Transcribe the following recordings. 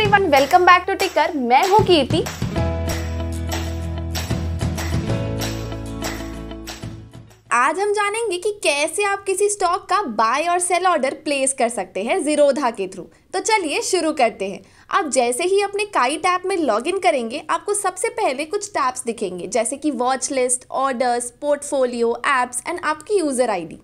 Everyone welcome back to टिकर मैं हूं कीर्ति आज हम जानेंगे कि कैसे आप किसी स्टॉक का बाय और सेल ऑर्डर प्लेस कर सकते हैं जीरोधा के थ्रू तो चलिए शुरू करते हैं आप जैसे ही अपने काई टैब में लॉगिन करेंगे आपको सबसे पहले कुछ टैब्स दिखेंगे जैसे कि watch list orders portfolio apps and आपकी यूज़र आईडी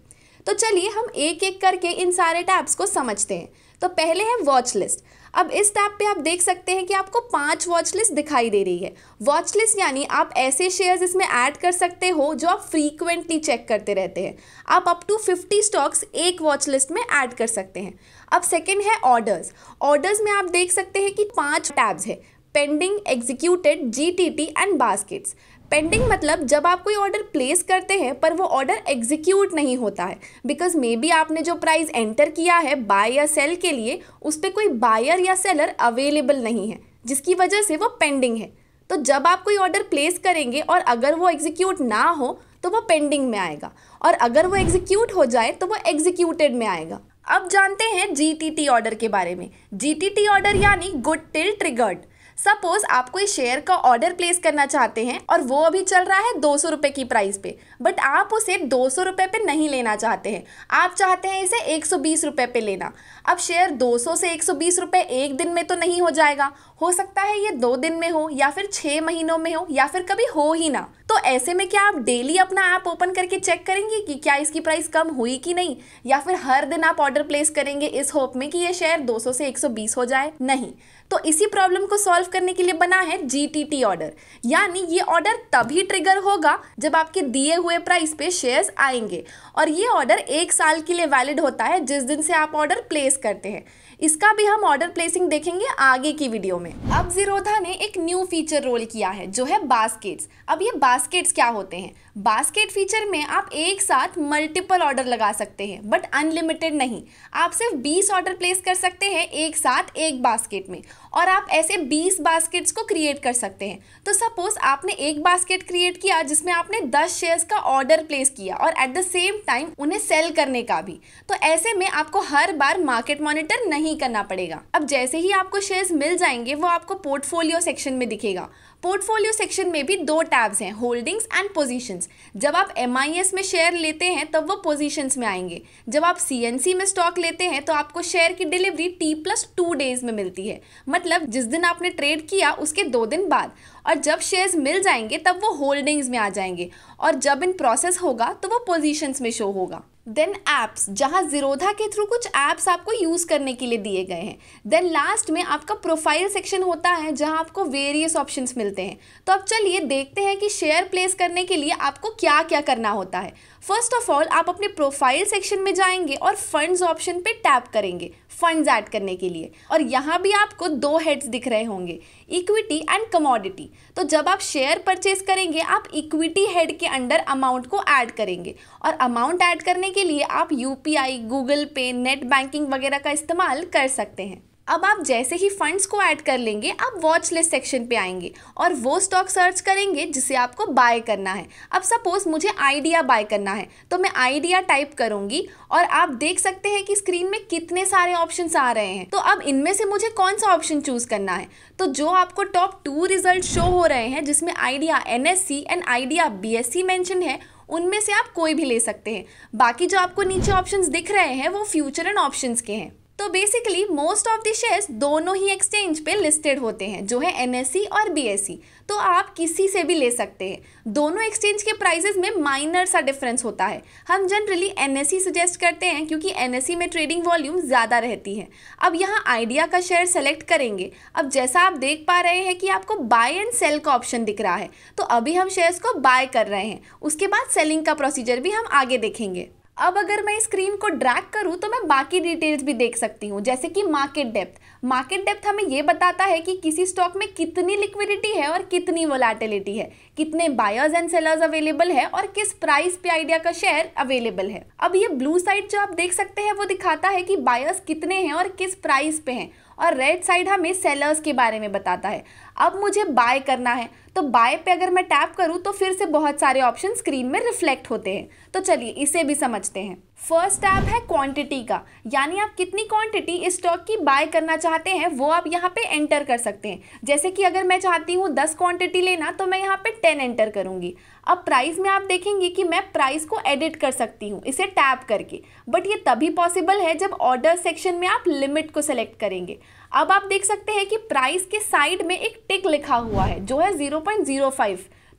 तो चलिए हम एक एक करके इन सारे टैब्स को समझते हैं तो पहले है वॉच लिस्ट अब इस टैब पे आप देख सकते हैं कि आपको पांच वॉच लिस्ट दिखाई दे रही है वॉच लिस्ट यानी आप ऐसे शेयर्स इसमें ऐड कर सकते हो जो आप फ्रीक्वेंटली चेक करते रहते हैं आप अप टू 50 स्टॉक्स एक वॉच लिस्ट में ऐड कर सकते हैं अब सेकेंड है ऑर्डर्स ऑर्डर्स में आप देख सकते हैं कि पांच टैब्स है pending executed G and baskets pending मतलब जब आप कोई ऑर्डर प्लेस करते हैं पर वो ऑर्डर एग्जीक्यूट नहीं होता है बिकॉज मे बी आपने जो प्राइस एंटर किया है बाय या सेल के लिए उस पर कोई बायर या सेलर अवेलेबल नहीं है जिसकी वजह से वो पेंडिंग है तो जब आप कोई ऑर्डर प्लेस करेंगे और अगर वो एग्जीक्यूट ना हो तो वो पेंडिंग में आएगा और अगर वो एग्जीक्यूट हो जाए तो वो एग्जीक्यूटेड में आएगा अब जानते हैं जी ऑर्डर के बारे में जी ऑर्डर यानी गुड टिल ट्रिगर्ड सपोज आप कोई शेयर का ऑर्डर प्लेस करना चाहते हैं और वो अभी चल रहा है दो सौ रुपये की प्राइस पे बट आप उसे दो सौ रुपये पर नहीं लेना चाहते हैं आप चाहते हैं इसे एक सौ बीस रुपये पे लेना अब शेयर दो सौ से एक सौ बीस रुपये एक दिन में तो नहीं हो जाएगा हो सकता है ये दो दिन में हो या फिर छः महीनों में हो या फिर कभी हो ही ना तो ऐसे में क्या आप डेली अपना ऐप ओपन करके चेक करेंगे कि क्या इसकी प्राइस कम हुई कि नहीं या फिर हर दिन आप ऑर्डर प्लेस करेंगे इस होप में कि ये शेयर 200 से 120 हो जाए नहीं तो इसी प्रॉब्लम को सॉल्व करने के लिए बना है जीटीटी ऑर्डर यानी ये ऑर्डर तभी ट्रिगर होगा जब आपके दिए हुए प्राइस पे शेयर्स आएंगे और ये ऑर्डर एक साल के लिए वैलिड होता है जिस दिन से आप ऑर्डर प्लेस करते हैं इसका भी हम ऑर्डर प्लेसिंग देखेंगे आगे की वीडियो में अब जीरोधा ने एक न्यू फीचर रोल किया है जो है बास्केट्स अब ये बास्केट्स क्या होते हैं बास्केट फीचर में आप एक साथ मल्टीपल ऑर्डर लगा सकते हैं बट अनलिमिटेड नहीं आप सिर्फ बीस ऑर्डर प्लेस कर सकते हैं एक साथ एक बास्केट में और आप ऐसे 20 बास्केट्स को क्रिएट कर सकते हैं तो सपोज़ आपने एक बास्केट क्रिएट किया जिसमें आपने 10 शेयर्स का ऑर्डर प्लेस किया और एट द सेम टाइम उन्हें सेल करने का भी तो ऐसे में आपको हर बार मार्केट मॉनिटर नहीं करना पड़ेगा अब जैसे ही आपको शेयर्स मिल जाएंगे वो आपको पोर्टफोलियो सेक्शन में दिखेगा पोर्टफोलियो सेक्शन में भी दो टैब्स हैं होल्डिंग्स एंड पोजीशंस जब आप एम में शेयर लेते हैं तब वो पोजीशंस में आएंगे जब आप सी में स्टॉक लेते हैं तो आपको शेयर की delivery T plus two days में मिलती है मतलब जिस दिन आपने ट्रेड किया उसके दो दिन बाद और जब शेयर्स मिल जाएंगे तब वो होल्डिंग्स में आ जाएंगे और जब इन प्रोसेस होगा तो वो पोजिशन्स में शो होगा देन ऐप्स जहाँ जीरोधा के थ्रू कुछ ऐप्स आपको यूज़ करने के लिए दिए गए हैं देन लास्ट में आपका प्रोफाइल सेक्शन होता है जहाँ आपको वेरियस ऑप्शंस मिलते हैं तो अब चलिए देखते हैं कि शेयर प्लेस करने के लिए आपको क्या क्या करना होता है फर्स्ट ऑफ ऑल आप अपने प्रोफाइल सेक्शन में जाएंगे और फंड्स ऑप्शन पे टैप करेंगे फंड्स ऐड करने के लिए और यहाँ भी आपको दो हेड्स दिख रहे होंगे इक्विटी एंड कमोडिटी तो जब आप शेयर परचेज करेंगे आप इक्विटी हेड के अंडर अमाउंट को ऐड करेंगे और अमाउंट ऐड करने के लिए आप यू गूगल पे नेट बैंकिंग वगैरह का इस्तेमाल कर सकते हैं अब आप जैसे ही फंड्स को ऐड कर लेंगे आप वॉच लिस्ट सेक्शन पे आएंगे और वो स्टॉक सर्च करेंगे जिसे आपको बाय करना है अब सपोज़ मुझे आइडिया बाय करना है तो मैं आइडिया टाइप करूंगी और आप देख सकते हैं कि स्क्रीन में कितने सारे ऑप्शंस आ रहे हैं तो अब इनमें से मुझे कौन सा ऑप्शन चूज़ करना है तो जो आपको टॉप टू रिजल्ट शो हो रहे हैं जिसमें idea N and idea B S है उनमें से आप कोई भी ले सकते हैं बाकी जो आपको नीचे ऑप्शंस दिख रहे हैं वो फ्यूचर एंड ऑप्शंस के हैं तो basically most of the shares दोनों ही एक्सचेंज पे लिस्टेड होते हैं जो है एन e और बी e। तो आप किसी से भी ले सकते हैं दोनों एक्सचेंज के प्राइजेज में माइनर सा डिफरेंस होता है हम जनरली एन सजेस्ट करते हैं क्योंकि एन e में ट्रेडिंग वॉल्यूम ज़्यादा रहती है अब यहाँ आइडिया का शेयर सेलेक्ट करेंगे अब जैसा आप देख पा रहे हैं कि आपको बाय एंड सेल का ऑप्शन दिख रहा है तो अभी हम शेयर्स को बाय कर रहे हैं उसके बाद सेलिंग का प्रोसीजर भी हम आगे देखेंगे अब अगर मैं स्क्रीन को ड्रैग करूँ तो मैं बाकी डिटेल्स भी देख सकती हूँ जैसे कि मार्केट डेप्थ मार्केट डेप्थ हमें ये बताता है कि किसी स्टॉक में कितनी लिक्विडिटी है और कितनी वोलाटिलिटी है कितने बायर्स एंड सेलर्स अवेलेबल है और किस प्राइस पे आइडिया का शेयर अवेलेबल है अब ये ब्लू साइड जो आप देख सकते हैं वो दिखाता है कि बायर्स कितने हैं और किस प्राइस पे हैं और रेड साइड हमें सेलर्स के बारे में बताता है अब मुझे बाय करना है तो बाय पे अगर मैं टैप करूँ तो फिर से बहुत सारे ऑप्शन स्क्रीन में रिफ्लेक्ट होते हैं तो चलिए इसे भी समझते हैं फर्स्ट स्टेप है क्वांटिटी का यानी आप कितनी क्वांटिटी इस स्टॉक की बाय करना चाहते हैं वो आप यहाँ पे एंटर कर सकते हैं जैसे कि अगर मैं चाहती हूँ दस क्वांटिटी लेना तो मैं यहाँ पे टेन एंटर करूँगी अब प्राइस में आप देखेंगे कि मैं प्राइस को एडिट कर सकती हूँ इसे टैप करके बट ये तभी पॉसिबल है जब ऑर्डर सेक्शन में आप लिमिट को सिलेक्ट करेंगे अब आप देख सकते हैं कि प्राइस के साइड में एक टिक लिखा हुआ है जो है ज़ीरो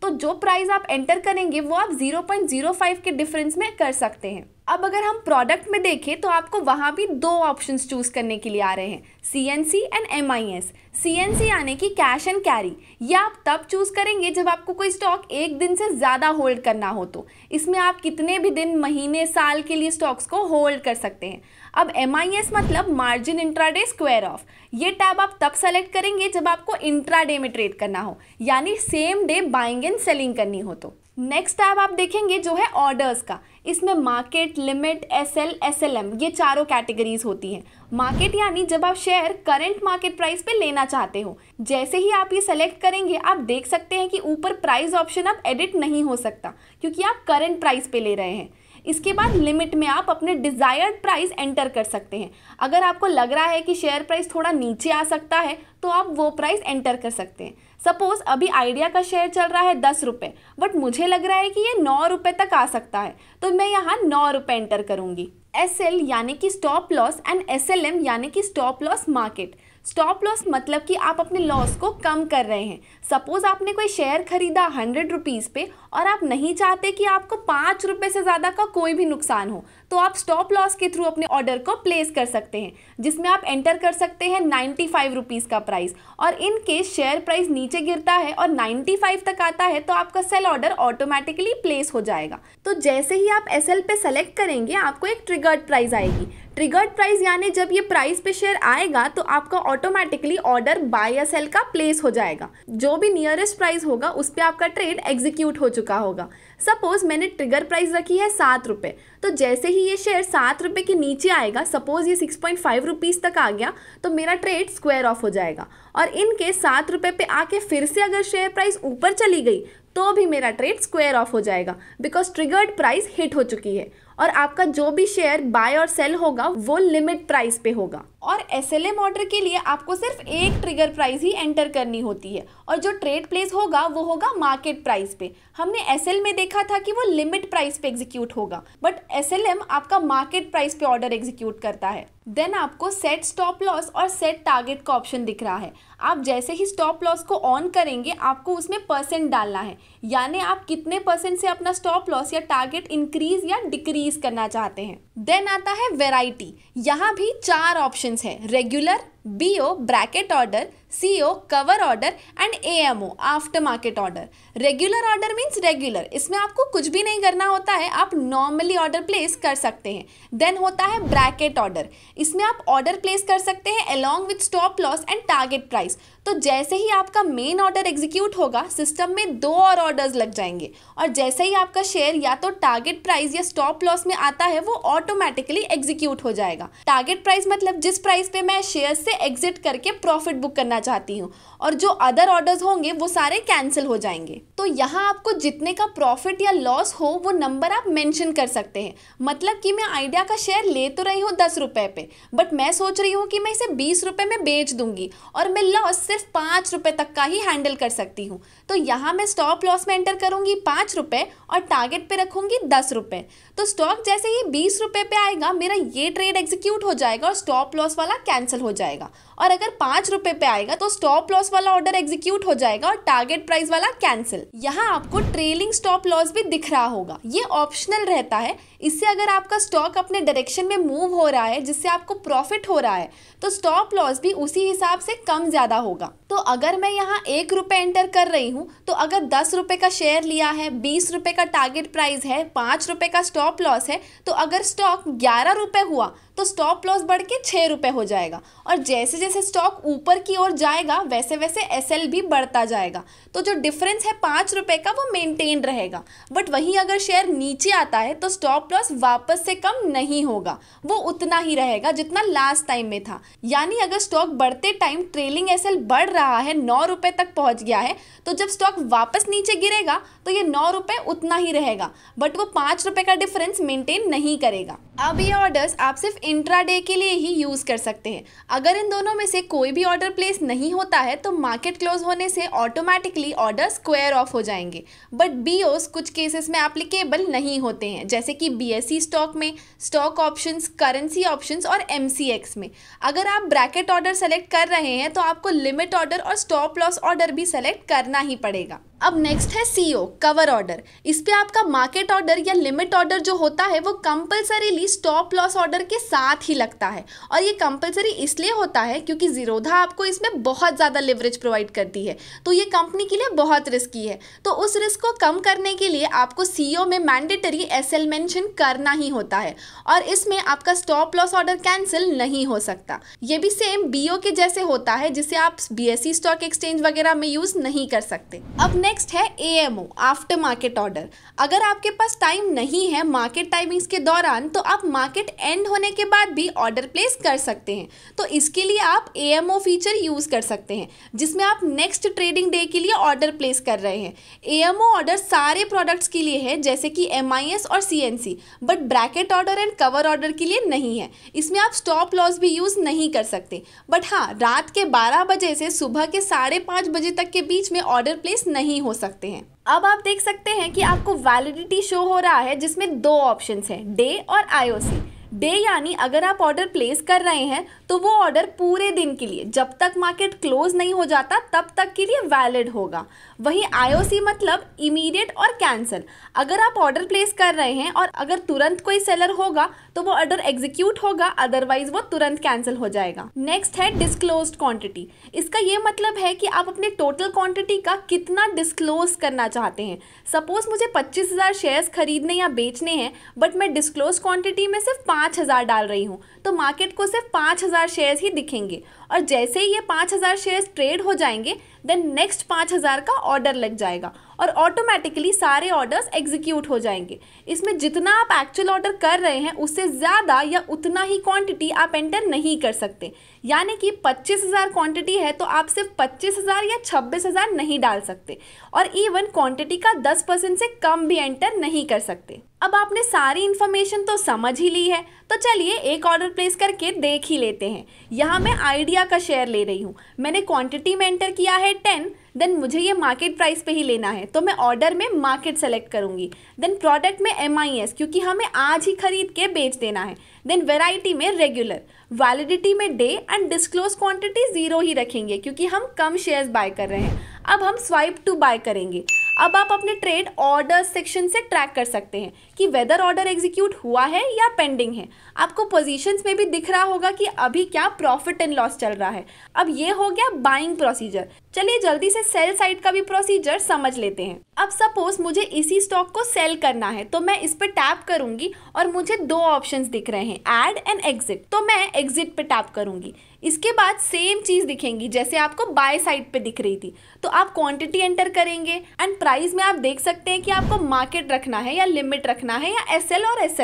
तो जो प्राइस आप एंटर करेंगे वो आप ज़ीरो के डिफरेंस में कर सकते हैं अब अगर हम प्रोडक्ट में देखें तो आपको वहाँ भी दो ऑप्शंस चूज़ करने के लिए आ रहे हैं C N C and M I S C N C यानी कि कैश एंड कैरी ये आप तब चूज़ करेंगे जब आपको कोई स्टॉक एक दिन से ज़्यादा होल्ड करना हो तो इसमें आप कितने भी दिन महीने साल के लिए स्टॉक्स को होल्ड कर सकते हैं अब एम आई एस मतलब मार्जिन इंट्राडे स्क्वायर ऑफ ये टैब आप तब सेलेक्ट करेंगे जब आपको इंट्राडे में ट्रेड करना हो यानी same day buying and selling करनी हो तो नेक्स्ट टैब आप देखेंगे जो है ऑर्डर्स का इसमें मार्केट लिमिट एसएल एसएलएम ये चारों कैटेगरीज होती हैं मार्केट यानी जब आप शेयर करंट मार्केट प्राइस पे लेना चाहते हो जैसे ही आप ये सेलेक्ट करेंगे आप देख सकते हैं कि ऊपर प्राइस ऑप्शन अब एडिट नहीं हो सकता क्योंकि आप करंट प्राइस पे ले रहे हैं इसके बाद लिमिट में आप अपने डिज़ायर्ड प्राइस एंटर कर सकते हैं अगर आपको लग रहा है कि शेयर प्राइस थोड़ा नीचे आ सकता है तो आप वो प्राइस एंटर कर सकते हैं सपोज़ अभी आइडिया का शेयर चल रहा है दस रुपये बट मुझे लग रहा है कि ये नौ रुपये तक आ सकता है तो मैं यहाँ नौ रुपये एंटर करूँगी एस यानी कि स्टॉप लॉस एंड एस यानी कि stop loss market stop loss मतलब कि आप अपने लॉस को कम कर रहे हैं सपोज़ आपने कोई शेयर खरीदा हंड्रेड रुपीज़ पे और आप नहीं चाहते कि आपको पाँच रुपये से ज़्यादा का कोई भी नुकसान हो तो आप स्टॉप लॉस के थ्रू अपने ऑर्डर को प्लेस कर सकते हैं जिसमें आप एंटर कर सकते हैं नाइन्टी फाइव रुपीज़ का प्राइस और इन केस शेयर प्राइस नीचे गिरता है और नाइन्टी फाइव तक आता है तो आपका सेल ऑर्डर ऑटोमेटिकली प्लेस हो जाएगा तो जैसे ही आप एस एल पे सेलेक्ट करेंगे आपको एक ट्रिगर्ड प्राइस आएगी ट्रिगर्ड प्राइस यानी जब ये प्राइस पे शेयर आएगा तो आपका ऑटोमेटिकली ऑर्डर बाय या सेल का प्लेस हो जाएगा जो भी नियरेस्ट प्राइस होगा उस पर आपका ट्रेड एग्जीक्यूट हो चुका होगा सपोज मैंने ट्रिगर प्राइस रखी है सात रुपये तो जैसे ही ये शेयर सात रुपये के नीचे आएगा सपोज़ ये सिक्स पॉइंट फाइव रुपीज़ तक आ गया तो मेरा ट्रेड स्क्वायर ऑफ हो जाएगा और इनके सात रुपये पर आके फिर से अगर शेयर प्राइस ऊपर चली गई तो भी मेरा ट्रेड स्क्वायर ऑफ हो जाएगा बिकॉज ट्रिगर्ड प्राइस हिट हो चुकी है और आपका जो भी शेयर बाय और सेल होगा वो लिमिट प्राइस पे होगा और एस एल एम ऑर्डर के लिए आपको सिर्फ एक ट्रिगर प्राइस ही एंटर करनी होती है और जो ट्रेड प्लेस होगा वो होगा मार्केट प्राइस पे हमने एस एल में देखा था कि वो लिमिट प्राइस पे एग्जीक्यूट होगा बट एस एल एम आपका मार्केट प्राइस पे ऑर्डर एग्जीक्यूट करता है देन आपको सेट स्टॉप लॉस और सेट टारगेट का ऑप्शन दिख रहा है आप जैसे ही स्टॉप लॉस को ऑन करेंगे आपको उसमें परसेंट डालना है यानी आप कितने परसेंट से अपना स्टॉप लॉस या टारगेट इंक्रीज या डिक्रीज करना चाहते हैं देन आता है वेराइटी यहाँ भी चार ऑप्शन है regular BO bracket order, CO cover order and AMO aftermarket order. Regular order means regular. इसमें आपको कुछ भी नहीं करना होता है आप normally order place कर सकते हैं Then होता है bracket order. इसमें आप order place कर सकते हैं along with stop loss and target price. तो जैसे ही आपका main order execute होगा सिस्टम में दो और orders लग जाएंगे और जैसे ही आपका शेयर या तो टारगेट प्राइस या स्टॉप लॉस में आता है वो ऑटोमेटिकली एग्जीक्यूट हो जाएगा टारगेट प्राइस मतलब जिस प्राइस पे मैं शेयर से एग्जिट करके प्रॉफिट बुक करना चाहती हूँ और जो अदर ऑर्डर्स होंगे वो सारे कैंसिल हो जाएंगे तो यहाँ आपको जितने का प्रॉफिट या लॉस हो वो नंबर आप मेंशन कर सकते हैं मतलब कि मैं आइडिया का शेयर ले तो रही हूँ दस रुपये पे बट मैं सोच रही हूँ कि मैं इसे बीस रुपये में बेच दूंगी और मैं लॉस सिर्फ पाँच रुपये तक का ही हैंडल कर सकती हूँ तो यहाँ मैं स्टॉप लॉस में एंटर करूँगी पाँच रुपये और टारगेट पे रखूँगी दस रुपये तो स्टॉक जैसे ही बीस रुपये पे आएगा मेरा ये ट्रेड एग्जीक्यूट हो जाएगा और स्टॉप लॉस वाला कैंसिल हो जाएगा और अगर पाँच रुपये पे आएगा तो स्टॉप लॉस वाला ऑर्डर एग्जीक्यूट हो जाएगा और टारगेट प्राइस वाला कैंसिल यहाँ आपको ट्रेलिंग स्टॉप लॉस भी दिख रहा होगा ये ऑप्शनल रहता है इससे अगर आपका स्टॉक अपने डायरेक्शन में मूव हो रहा है जिससे आपको प्रॉफिट हो रहा है तो स्टॉप लॉस भी उसी हिसाब से कम ज़्यादा होगा तो अगर मैं यहाँ एक रुपये एंटर कर रही हूँ हूँ तो अगर दस रुपये का शेयर लिया है बीस रुपये का टारगेट प्राइस है पाँच रुपये का स्टॉप लॉस है तो अगर स्टॉक ग्यारह रुपये हुआ तो स्टॉप लॉस बढ़ के छः रुपये हो जाएगा और जैसे जैसे स्टॉक ऊपर की ओर जाएगा वैसे वैसे एस भी बढ़ता जाएगा तो जो डिफरेंस है पाँच रुपये का वो मेनटेन रहेगा बट वहीं अगर शेयर नीचे आता है तो स्टॉप लॉस वापस से कम नहीं होगा वो उतना ही रहेगा जितना लास्ट टाइम में था यानी अगर स्टॉक बढ़ते टाइम ट्रेलिंग एस बढ़ रहा है नौ रुपये तक पहुँच गया है तो जब जब स्टॉक वापस नीचे गिरेगा तो ये नौ रुपए उतना ही रहेगा बट वो पांच रुपए का डिफरेंस मेंटेन नहीं करेगा अब ये ऑर्डर्स आप सिर्फ इंट्रा डे के लिए ही यूज़ कर सकते हैं अगर इन दोनों में से कोई भी ऑर्डर प्लेस नहीं होता है तो मार्केट क्लोज होने से ऑटोमेटिकली ऑर्डर स्क्वायर ऑफ हो जाएंगे बट बी कुछ केसेस में एप्लीकेबल नहीं होते हैं जैसे कि बी स्टॉक e में स्टॉक ऑप्शन करेंसी ऑप्शन और एम में अगर आप ब्रैकेट ऑर्डर सेलेक्ट कर रहे हैं तो आपको लिमिट ऑर्डर और स्टॉप लॉस ऑर्डर भी सेलेक्ट करना ही पड़ेगा अब नेक्स्ट है सीओ कवर ऑर्डर इस पे आपका मार्केट ऑर्डर या लिमिट ऑर्डर जो होता है वो कंपलसरीली स्टॉप लॉस ऑर्डर के साथ ही लगता है और ये कंपलसरी इसलिए होता है क्योंकि जीरोधा आपको इसमें बहुत ज़्यादा लिवरेज प्रोवाइड करती है तो ये कंपनी के लिए बहुत रिस्की है तो उस रिस्क को कम करने के लिए आपको सीईओ में मैंडेटरी एस एल मैंशन करना ही होता है और इसमें आपका स्टॉप लॉस ऑर्डर कैंसिल नहीं हो सकता ये भी सेम बीओ के जैसे होता है जिसे आप बीएससी स्टॉक एक्सचेंज वगैरह में यूज़ नहीं कर सकते सकते अब नेक्स्ट है A M O after market order अगर आपके पास टाइम नहीं है मार्केट टाइमिंग्स के दौरान तो आप मार्केट एंड होने के बाद भी ऑर्डर प्लेस कर सकते हैं तो इसके लिए आप A M O feature use कर सकते हैं जिसमें आप नेक्स्ट ट्रेडिंग डे के लिए ऑर्डर प्लेस कर रहे हैं ए एम ओ ऑर्डर सारे प्रोडक्ट्स के लिए है जैसे कि एम आई एस और C N C but bracket order and cover order के लिए नहीं है इसमें आप स्टॉप लॉस भी यूज़ नहीं कर सकते बट हाँ रात के बारह बजे से सुबह के साढ़े पाँच बजे तक के बीच में ऑर्डर प्लेस नहीं हो सकते हैं अब आप देख सकते हैं कि आपको वैलिडिटी शो हो रहा है जिसमें दो ऑप्शंस हैं डे और आईओसी डे यानी अगर आप ऑर्डर प्लेस कर रहे हैं तो वो ऑर्डर पूरे दिन के लिए जब तक मार्केट क्लोज नहीं हो जाता तब तक के लिए वैलिड होगा वहीं आईओसी मतलब इमीडिएट और कैंसिल अगर आप ऑर्डर प्लेस कर रहे हैं और अगर तुरंत कोई सेलर होगा तो वो ऑर्डर एग्जीक्यूट होगा अदरवाइज वो तुरंत कैंसिल हो जाएगा नेक्स्ट है डिस्क्लोज क्वान्टिटी इसका ये मतलब है कि आप अपने टोटल क्वान्टिटी का कितना डिस्क्लोज करना चाहते हैं सपोज मुझे पच्चीस हज़ार शेयर्स खरीदने या बेचने हैं बट मैं डिस्क्लोज क्वान्टिटी में सिर्फ पाँच हज़ार डाल रही हूँ तो मार्केट को सिर्फ पाँच हज़ार शेयर्स ही दिखेंगे और जैसे ही ये पाँच हज़ार शेयर्स ट्रेड हो जाएंगे देन नेक्स्ट पाँच हज़ार का ऑर्डर लग जाएगा और ऑटोमेटिकली सारे ऑर्डर्स एग्जीक्यूट हो जाएंगे इसमें जितना आप एक्चुअल ऑर्डर कर रहे हैं उससे ज़्यादा या उतना ही क्वांटिटी आप एंटर नहीं कर सकते यानी कि 25,000 क्वांटिटी है तो आप सिर्फ 25,000 या 26,000 नहीं डाल सकते और इवन क्वांटिटी का 10 परसेंट से कम भी एंटर नहीं कर सकते अब आपने सारी इन्फॉर्मेशन तो समझ ही ली है तो चलिए एक ऑर्डर प्लेस करके देख ही लेते हैं यहाँ मैं आइडिया का शेयर ले रही हूँ मैंने क्वांटिटी में एंटर किया है टेन देन मुझे ये मार्केट प्राइस पे ही लेना है तो मैं ऑर्डर में मार्केट सेलेक्ट करूँगी देन प्रोडक्ट में एम क्योंकि हमें आज ही खरीद के बेच देना है देन वेराइटी में रेगुलर वैलिडिटी में day and disclose quantity zero ही रखेंगे क्योंकि हम कम शेयर्स बाय कर रहे हैं अब हम स्वाइप टू बाय करेंगे अब आप अपने ट्रेड ऑर्डर सेक्शन से ट्रैक कर सकते हैं कि वेदर ऑर्डर एग्जीक्यूट हुआ है या पेंडिंग है आपको पोजीशंस में भी दिख रहा होगा कि अभी क्या प्रॉफिट एंड लॉस चल रहा है अब ये हो गया बाइंग प्रोसीजर चलिए जल्दी से सेल साइड का भी प्रोसीजर समझ लेते हैं अब सपोज़ मुझे इसी स्टॉक को सेल करना है तो मैं इस पर टैप करूँगी और मुझे दो ऑप्शंस दिख रहे हैं ऐड एंड एग्जिट तो मैं एग्जिट पे टैप करूँगी इसके बाद सेम चीज़ दिखेंगी जैसे आपको बाय साइड पे दिख रही थी तो आप क्वांटिटी एंटर करेंगे एंड प्राइस में आप देख सकते हैं कि आपको मार्केट रखना है या लिमिट रखना है या एस और एस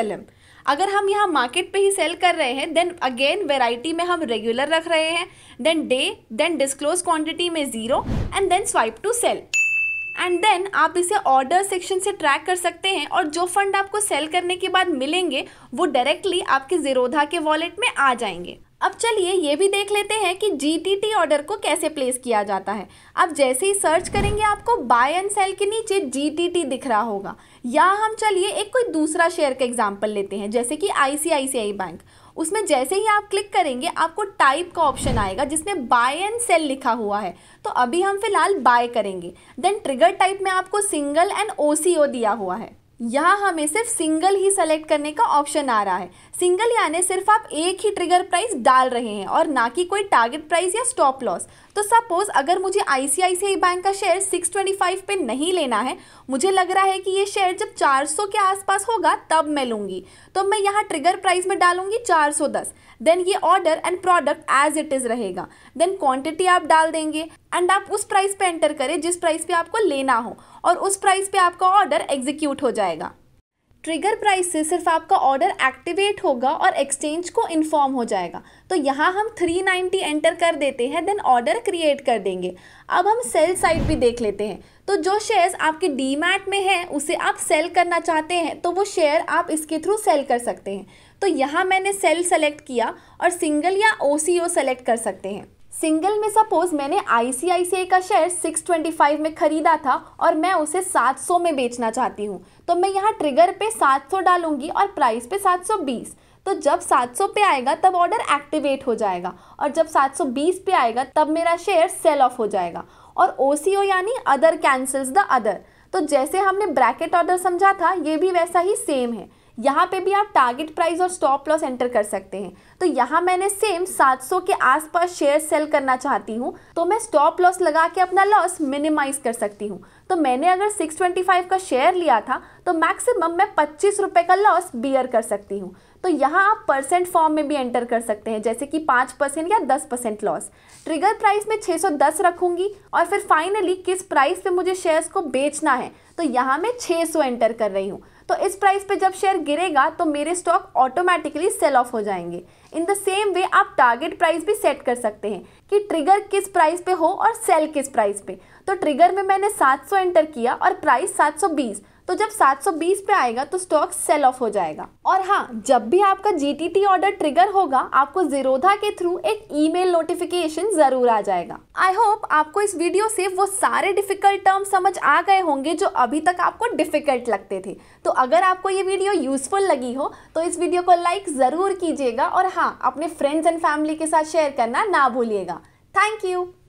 अगर हम यहाँ मार्केट पे ही सेल कर रहे हैं देन अगेन वेराइटी में हम रेगुलर रख रहे हैं then day then disclose quantity में zero and then swipe to sell and then आप इसे ऑर्डर सेक्शन से ट्रैक कर सकते हैं और जो फंड आपको सेल करने के बाद मिलेंगे वो डायरेक्टली आपके जीरोधा के वॉलेट में आ जाएंगे अब चलिए ये भी देख लेते हैं कि जी ऑर्डर को कैसे प्लेस किया जाता है अब जैसे ही सर्च करेंगे आपको बाय एंड सेल के नीचे जी दिख रहा होगा या हम चलिए एक कोई दूसरा शेयर का एग्जाम्पल लेते हैं जैसे कि आई बैंक उसमें जैसे ही आप क्लिक करेंगे आपको टाइप का ऑप्शन आएगा जिसमें बाय एंड सेल लिखा हुआ है तो अभी हम फिलहाल बाय करेंगे देन ट्रिगर टाइप में आपको सिंगल एंड ओ दिया हुआ है यहाँ हमें सिर्फ सिंगल ही सेलेक्ट करने का ऑप्शन आ रहा है सिंगल यानी सिर्फ आप एक ही ट्रिगर प्राइस डाल रहे हैं और ना कि कोई टारगेट प्राइस या स्टॉप लॉस तो सपोज़ अगर मुझे आई बैंक का शेयर 625 पे नहीं लेना है मुझे लग रहा है कि ये शेयर जब 400 के आसपास होगा तब मैं लूँगी तो मैं यहाँ ट्रिगर प्राइस में डालूंगी चार देन ये order and product as it is रहेगा देन क्वांटिटी आप डाल देंगे एंड आप उस प्राइस पे एंटर करें जिस प्राइस पे आपको लेना हो और उस प्राइस पे आपका ऑर्डर एग्जीक्यूट हो जाएगा ट्रिगर प्राइस से सिर्फ आपका ऑर्डर एक्टिवेट होगा और एक्सचेंज को इन्फॉर्म हो जाएगा तो यहाँ हम 390 एंटर कर देते हैं देन ऑर्डर क्रिएट कर देंगे अब हम सेल साइड भी देख लेते हैं तो जो शेयर्स आपके डीमैट में हैं उसे आप सेल करना चाहते हैं तो वो शेयर आप इसके थ्रू सेल कर सकते हैं तो यहाँ मैंने सेल सेलेक्ट किया और सिंगल या ओ सेलेक्ट कर सकते हैं सिंगल में सपोज मैंने आई का शेयर 625 में खरीदा था और मैं उसे 700 में बेचना चाहती हूँ तो मैं यहाँ ट्रिगर पे 700 डालूंगी और प्राइस पे 720 तो जब 700 पे आएगा तब ऑर्डर एक्टिवेट हो जाएगा और जब 720 पे आएगा तब मेरा शेयर सेल ऑफ हो जाएगा और ओ यानी अदर कैंसल्स द अदर तो जैसे हमने ब्रैकेट ऑर्डर समझा था ये भी वैसा ही सेम है यहाँ पे भी आप टारगेट प्राइस और स्टॉप लॉस एंटर कर सकते हैं तो यहाँ मैंने सेम 700 के आसपास शेयर सेल करना चाहती हूँ तो मैं स्टॉप लॉस लगा के अपना लॉस मिनिमाइज कर सकती हूँ तो मैंने अगर 625 का शेयर लिया था तो मैक्सिमम मैं पच्चीस रुपये का लॉस बियर कर सकती हूँ तो यहाँ आप परसेंट फॉर्म में भी एंटर कर सकते हैं जैसे कि पाँच परसेंट या दस परसेंट लॉस ट्रिगर प्राइस में 610 रखूंगी और फिर फाइनली किस प्राइस पे मुझे शेयर्स को बेचना है तो यहाँ मैं 600 एंटर कर रही हूँ तो इस प्राइस पे जब शेयर गिरेगा तो मेरे स्टॉक ऑटोमेटिकली सेल ऑफ हो जाएंगे इन द सेम वे आप टारगेट प्राइस भी सेट कर सकते हैं कि ट्रिगर किस प्राइस पे हो और सेल किस प्राइस पे तो ट्रिगर में मैंने 700 एंटर किया और प्राइस 720 तो जब 720 पे आएगा तो स्टॉक सेल ऑफ हो जाएगा और हाँ जब भी आपका टी ऑर्डर ट्रिगर होगा आपको जीरोधा के थ्रू एक ईमेल नोटिफिकेशन जरूर आ जाएगा आई होप आपको इस वीडियो से वो सारे डिफिकल्ट टर्म समझ आ गए होंगे जो अभी तक आपको डिफिकल्ट लगते थे तो अगर आपको ये वीडियो यूजफुल लगी हो तो इस वीडियो को लाइक ज़रूर कीजिएगा और हाँ अपने फ्रेंड्स एंड फैमिली के साथ शेयर करना ना भूलिएगा थैंक यू